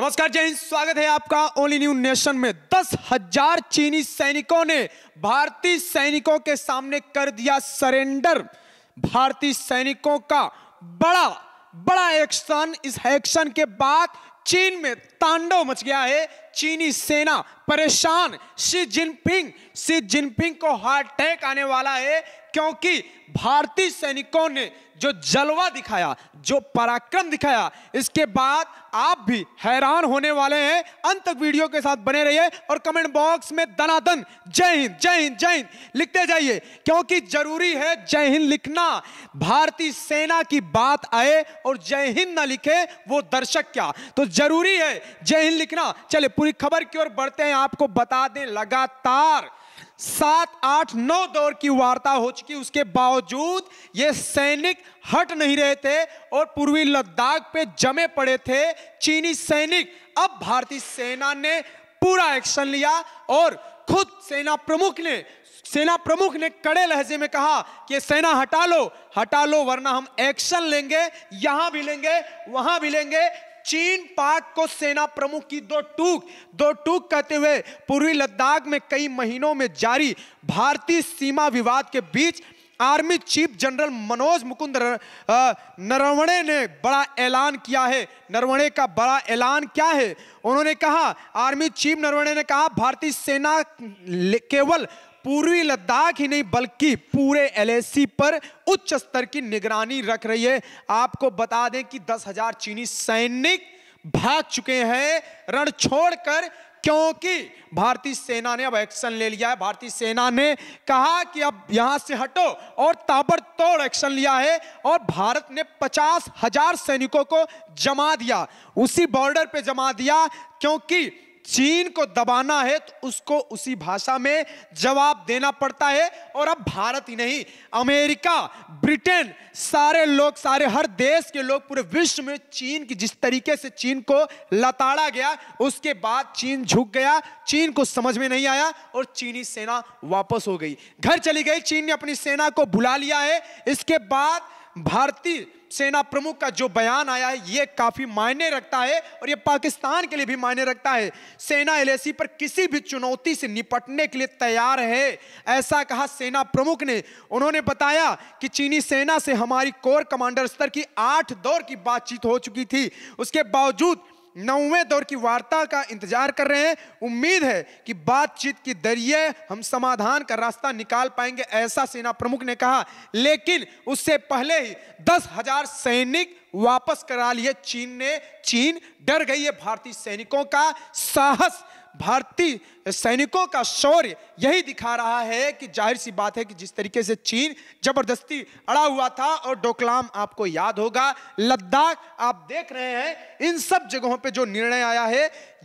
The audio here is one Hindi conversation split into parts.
नमस्कार जय हिंद स्वागत है आपका ओनली न्यू नेशन में दस हजार चीनी सैनिकों ने भारतीय सैनिकों के सामने कर दिया सरेंडर भारतीय सैनिकों का बड़ा बड़ा एक्शन इस एक्शन के बाद चीन में तांडव मच गया है चीनी सेना परेशान शी जिनपिंग शी जिनपिंग को हार्ट अटैक आने वाला है क्योंकि भारतीय सैनिकों ने जो जलवा दिखाया जो पराक्रम दिखाया इसके बाद आप भी हैरान होने वाले हैं अंत तक वीडियो के साथ बने रहिए और कमेंट बॉक्स में दनादन जय हिंद जय हिंद जय हिंद लिखते जाइए क्योंकि जरूरी है जय हिंद लिखना भारतीय सेना की बात आए और जय हिंद ना लिखे वो दर्शक क्या तो जरूरी है जय हिंद लिखना चले पूरी हुई खबर की ओर बढ़ते हैं आपको बता दें लगातार सात आठ नौ दौर की वार्ता हो चुकी उसके बावजूद ये सैनिक हट नहीं रहे थे और पूर्वी लद्दाख पे जमे पड़े थे चीनी सैनिक अब भारतीय सेना ने पूरा एक्शन लिया और खुद सेना प्रमुख ने सेना प्रमुख ने कड़े लहजे में कहा कि सेना हटा लो हटा लो वरना हम एक्शन लेंगे यहां भी लेंगे वहां भी लेंगे चीन पाक को सेना प्रमुख की दो टूक दो टूक कहते हुए पूर्वी लद्दाख में कई महीनों में जारी भारतीय सीमा विवाद के बीच army chief general Manoj Mukund Naravane ने बड़ा ऐलान किया है नरवणे का बड़ा ऐलान क्या है उन्होंने कहा आर्मी चीफ नरवणे ने कहा भारतीय सेना केवल पूर्वी लद्दाख ही नहीं बल्कि पूरे एलएसी पर उच्च स्तर की निगरानी रख रही है आपको बता दें कि दस हजार चीनी सैनिक भाग चुके हैं रण छोड़कर क्योंकि भारतीय सेना ने अब एक्शन ले लिया है भारतीय सेना ने कहा कि अब यहां से हटो और ताबड़तोड़ एक्शन लिया है और भारत ने पचास हजार सैनिकों को जमा दिया उसी बॉर्डर पे जमा दिया क्योंकि चीन को दबाना है तो उसको उसी भाषा में जवाब देना पड़ता है और अब भारत ही नहीं अमेरिका ब्रिटेन सारे लोग सारे हर देश के लोग पूरे विश्व में चीन की जिस तरीके से चीन को लताड़ा गया उसके बाद चीन झुक गया चीन को समझ में नहीं आया और चीनी सेना वापस हो गई घर चली गई चीन ने अपनी सेना को बुला लिया है इसके बाद भारतीय सेना प्रमुख का जो बयान आया है ये काफ़ी मायने रखता है और ये पाकिस्तान के लिए भी मायने रखता है सेना एलएसी पर किसी भी चुनौती से निपटने के लिए तैयार है ऐसा कहा सेना प्रमुख ने उन्होंने बताया कि चीनी सेना से हमारी कोर कमांडर स्तर की आठ दौर की बातचीत हो चुकी थी उसके बावजूद नौवें दौर की वार्ता का इंतजार कर रहे हैं उम्मीद है कि बातचीत की दरिये हम समाधान का रास्ता निकाल पाएंगे ऐसा सेना प्रमुख ने कहा लेकिन उससे पहले ही दस हजार सैनिक वापस करा लिए चीन ने चीन डर गई है भारतीय सैनिकों का साहस भारतीय सैनिकों का शौर्य यही दिखा रहा है कि जाहिर सी बात है कि जिस तरीके से चीन जबरदस्ती अड़ा हुआ था और डोकलाम आपको याद होगा लद्दाख आप देख रहे हैं इन सब जगहों पे जो निर्णय आया है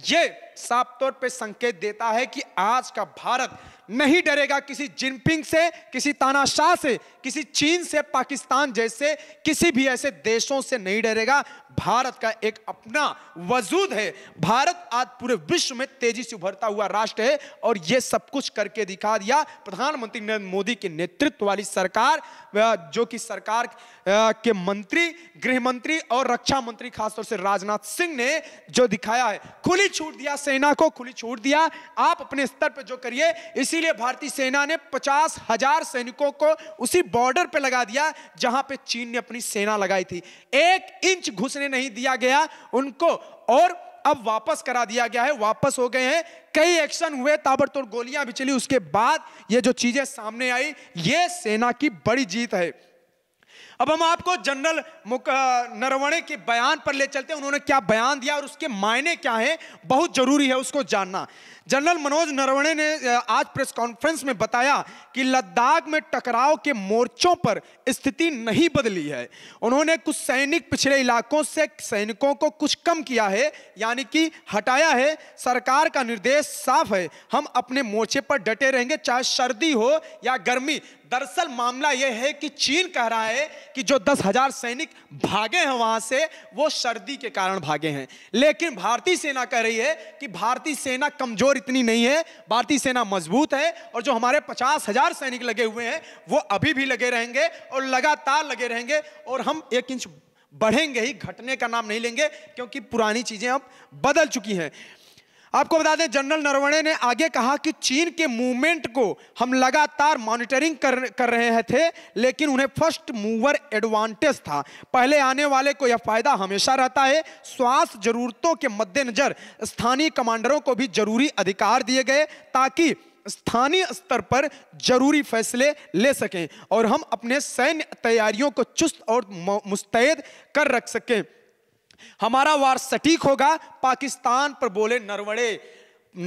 ये साफ तौर पे संकेत देता है कि आज का भारत नहीं डरेगा किसी जिनपिंग से किसी तानाशाह से किसी चीन से पाकिस्तान जैसे किसी भी ऐसे देशों से नहीं डरेगा भारत का एक अपना वजूद है भारत आज पूरे विश्व में तेजी से उभरता हुआ राष्ट्र स्पष्ट है और ये सब कुछ करके दिखा दिया प्रधानमंत्री नरेंद्र मोदी के नेतृत्व वाली सरकार जो कि सरकार के मंत्री गृह मंत्री और रक्षा मंत्री खासतौर से राजनाथ सिंह ने जो दिखाया है खुली छूट दिया सेना को खुली छूट दिया आप अपने स्तर पर जो करिए इसीलिए भारतीय सेना ने पचास हजार सैनिकों को उसी बॉर्डर पर लगा दिया जहां पर चीन ने अपनी सेना लगाई थी एक इंच घुसने नहीं दिया गया उनको और अब वापस करा दिया गया है वापस हो गए हैं कई एक्शन हुए ताबड़तोड़ गोलियां भी चली उसके बाद ये जो चीजें सामने आई ये सेना की बड़ी जीत है अब हम आपको जनरल नरवणे के बयान पर ले चलते हैं उन्होंने क्या बयान दिया और उसके मायने क्या हैं बहुत जरूरी है उसको जानना जनरल मनोज नरवणे ने आज प्रेस कॉन्फ्रेंस में बताया कि लद्दाख में टकराव के मोर्चों पर स्थिति नहीं बदली है उन्होंने कुछ सैनिक पिछड़े इलाकों से सैनिकों को कुछ कम किया है यानी कि हटाया है सरकार का निर्देश साफ है हम अपने मोर्चे पर डटे रहेंगे चाहे सर्दी हो या गर्मी दरअसल मामला यह है कि चीन कह रहा है कि जो दस हजार सैनिक भागे हैं वहां से वो सर्दी के कारण भागे हैं लेकिन भारतीय सेना कह रही है कि भारतीय सेना कमजोर इतनी नहीं है भारतीय सेना मजबूत है और जो हमारे पचास हजार सैनिक लगे हुए हैं वो अभी भी लगे रहेंगे और लगातार लगे रहेंगे और हम एक इंच बढ़ेंगे ही घटने का नाम नहीं लेंगे क्योंकि पुरानी चीजें अब बदल चुकी हैं आपको बता दें जनरल नरवणे ने आगे कहा कि चीन के मूवमेंट को हम लगातार मॉनिटरिंग कर कर रहे हैं थे लेकिन उन्हें फर्स्ट मूवर एडवांटेज था पहले आने वाले को यह फायदा हमेशा रहता है स्वास्थ्य जरूरतों के मद्देनजर स्थानीय कमांडरों को भी जरूरी अधिकार दिए गए ताकि स्थानीय स्तर पर जरूरी फैसले ले सकें और हम अपने सैन्य तैयारियों को चुस्त और मुस्तैद कर रख सकें हमारा वार सटीक होगा पाकिस्तान पर बोले नरवणे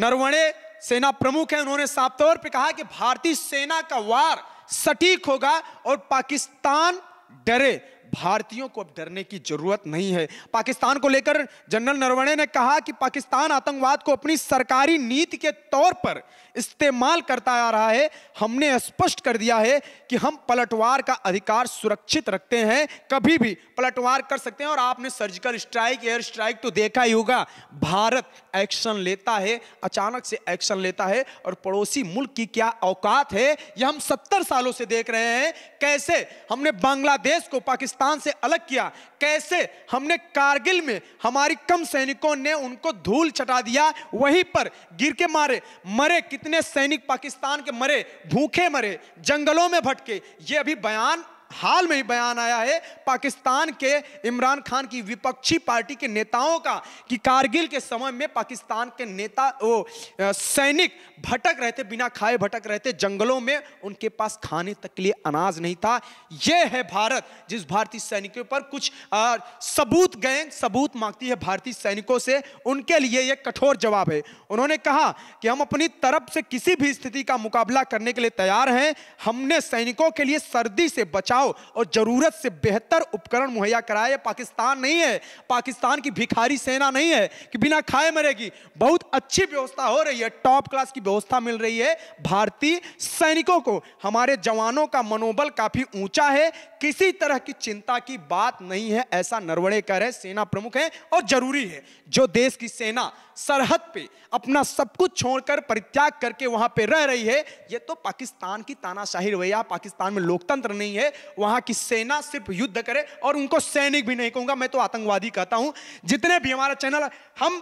नरवणे सेना प्रमुख है उन्होंने साफ तौर पर कहा कि भारतीय सेना का वार सटीक होगा और पाकिस्तान डरे भारतीयों को अब डरने की जरूरत नहीं है पाकिस्तान को लेकर जनरल नरवणे ने कहा कि पाकिस्तान आतंकवाद को अपनी सरकारी नीति के तौर पर इस्तेमाल करता आ रहा है हमने स्पष्ट कर दिया है कि हम पलटवार का अधिकार सुरक्षित रखते हैं कभी भी पलटवार कर सकते हैं और आपने सर्जिकल स्ट्राइक एयर स्ट्राइक तो देखा ही होगा भारत एक्शन लेता है अचानक से एक्शन लेता है और पड़ोसी मुल्क की क्या औकात है यह हम सत्तर सालों से देख रहे हैं कैसे हमने बांग्लादेश को पाकिस्तान पाकिस्तान से अलग किया कैसे हमने कारगिल में हमारी कम सैनिकों ने उनको धूल चटा दिया वहीं पर गिर के मारे मरे कितने सैनिक पाकिस्तान के मरे भूखे मरे जंगलों में भटके ये अभी बयान हाल में ही बयान आया है पाकिस्तान के इमरान खान की विपक्षी पार्टी के नेताओं का कि कारगिल के समय में पाकिस्तान के नेता वो सैनिक भटक रहे थे बिना खाए भटक रहे थे जंगलों में उनके पास खाने तक के लिए अनाज नहीं था यह है भारत जिस भारतीय सैनिकों पर कुछ आ, सबूत गैंग सबूत मांगती है भारतीय सैनिकों से उनके लिए यह कठोर जवाब है उन्होंने कहा कि हम अपनी तरफ से किसी भी स्थिति का मुकाबला करने के लिए तैयार हैं हमने सैनिकों के लिए सर्दी से बचा पहुंचाओ और ज़रूरत से बेहतर उपकरण मुहैया कराए पाकिस्तान नहीं है पाकिस्तान की भिखारी सेना नहीं है कि बिना खाए मरेगी बहुत अच्छी व्यवस्था हो रही है टॉप क्लास की व्यवस्था मिल रही है भारतीय सैनिकों को हमारे जवानों का मनोबल काफ़ी ऊंचा है किसी तरह की चिंता की बात नहीं है ऐसा नरवणे कह रहे सेना प्रमुख है और जरूरी है जो देश की सेना सरहद पे अपना सब कुछ छोड़कर परित्याग करके वहां पे रह रही है ये तो पाकिस्तान की तानाशाही रवैया पाकिस्तान में लोकतंत्र नहीं है वहां की सेना सिर्फ युद्ध करे और उनको सैनिक भी नहीं कहूंगा मैं तो आतंकवादी कहता हूं जितने भी हमारा चैनल हम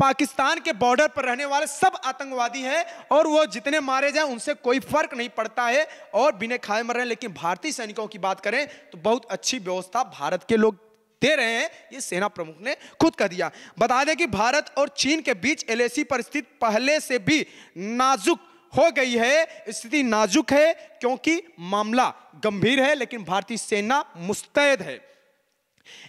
पाकिस्तान के बॉर्डर पर रहने वाले सब आतंकवादी हैं और वो जितने मारे जाएं उनसे कोई फर्क नहीं पड़ता है और बिना खाए मर रहे हैं लेकिन भारतीय सैनिकों की बात करें तो बहुत अच्छी व्यवस्था भारत के लोग दे रहे हैं ये सेना प्रमुख ने खुद कह दिया बता दें कि भारत और चीन के बीच एलएसी पर स्थिति पहले से भी नाजुक हो गई है स्थिति नाजुक है क्योंकि मामला गंभीर है लेकिन भारतीय सेना मुस्तैद है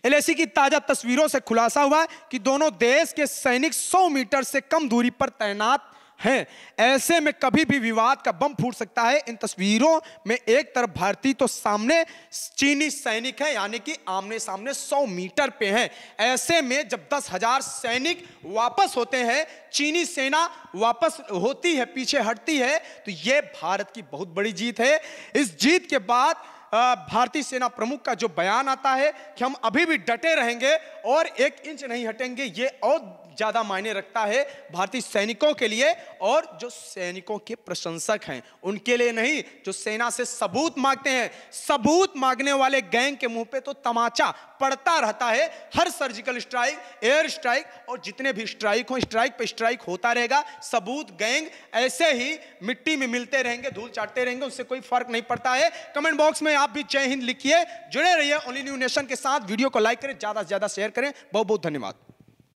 एलएसी की ताजा तस्वीरों से खुलासा हुआ कि दोनों देश के सैनिक 100 मीटर से कम दूरी पर तैनात हैं ऐसे में कभी भी विवाद का बम फूट सकता है इन तस्वीरों में एक तरफ भारतीय तो सामने चीनी सैनिक है यानी कि आमने सामने 100 मीटर पे हैं ऐसे में जब दस हजार सैनिक वापस होते हैं चीनी सेना वापस होती है पीछे हटती है तो ये भारत की बहुत बड़ी जीत है इस जीत के बाद भारतीय सेना प्रमुख का जो बयान आता है कि हम अभी भी डटे रहेंगे और एक इंच नहीं हटेंगे ये और ज़्यादा मायने रखता है भारतीय सैनिकों के लिए और जो सैनिकों के प्रशंसक हैं उनके लिए नहीं जो सेना से सबूत मांगते हैं सबूत मांगने वाले गैंग के मुंह पे तो तमाचा पड़ता रहता है हर सर्जिकल स्ट्राइक एयर स्ट्राइक और जितने भी स्ट्राइक हो स्ट्राइक पे स्ट्राइक होता रहेगा सबूत गैंग ऐसे ही मिट्टी में मिलते रहेंगे धूल चाटते रहेंगे उससे कोई फर्क नहीं पड़ता है कमेंट बॉक्स में आप भी जय हिंद लिखिए जुड़े रहिए ओनली न्यू नेशन के साथ वीडियो को लाइक करें ज़्यादा से ज़्यादा शेयर करें बहुत बहुत धन्यवाद